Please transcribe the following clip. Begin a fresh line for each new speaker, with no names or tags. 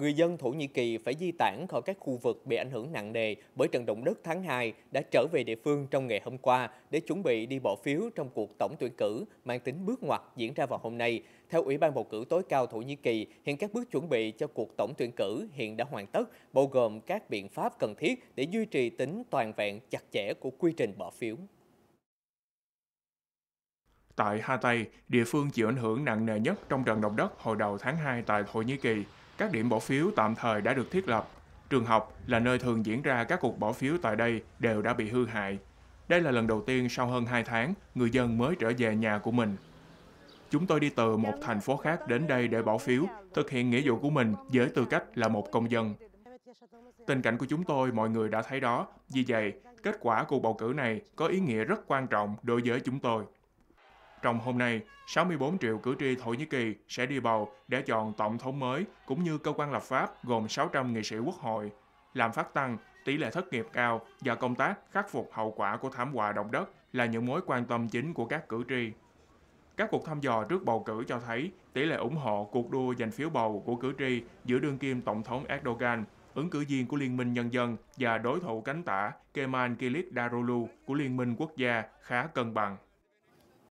người dân Thổ Nhĩ Kỳ phải di tản khỏi các khu vực bị ảnh hưởng nặng nề bởi trận động đất tháng 2 đã trở về địa phương trong ngày hôm qua để chuẩn bị đi bỏ phiếu trong cuộc tổng tuyển cử mang tính bước ngoặt diễn ra vào hôm nay. Theo Ủy ban bầu cử tối cao Thổ Nhĩ Kỳ, hiện các bước chuẩn bị cho cuộc tổng tuyển cử hiện đã hoàn tất, bao gồm các biện pháp cần thiết để duy trì tính toàn vẹn chặt chẽ của quy trình bỏ phiếu.
Tại Hatay, địa phương chịu ảnh hưởng nặng nề nhất trong trận động đất hồi đầu tháng 2 tại Thổ Nhĩ Kỳ, các điểm bỏ phiếu tạm thời đã được thiết lập. Trường học là nơi thường diễn ra các cuộc bỏ phiếu tại đây đều đã bị hư hại. Đây là lần đầu tiên sau hơn 2 tháng, người dân mới trở về nhà của mình. Chúng tôi đi từ một thành phố khác đến đây để bỏ phiếu, thực hiện nghĩa vụ của mình với tư cách là một công dân. Tình cảnh của chúng tôi mọi người đã thấy đó, vì vậy, kết quả cuộc bầu cử này có ý nghĩa rất quan trọng đối với chúng tôi. Trong hôm nay, 64 triệu cử tri Thổ Nhĩ Kỳ sẽ đi bầu để chọn tổng thống mới cũng như cơ quan lập pháp gồm 600 nghị sĩ quốc hội, làm phát tăng tỷ lệ thất nghiệp cao và công tác khắc phục hậu quả của thảm họa động đất là những mối quan tâm chính của các cử tri. Các cuộc thăm dò trước bầu cử cho thấy tỷ lệ ủng hộ cuộc đua giành phiếu bầu của cử tri giữa đương kim Tổng thống Erdogan, ứng cử viên của Liên minh Nhân dân và đối thủ cánh tả Kemal Kilicdaroglu của Liên minh Quốc gia khá cân bằng.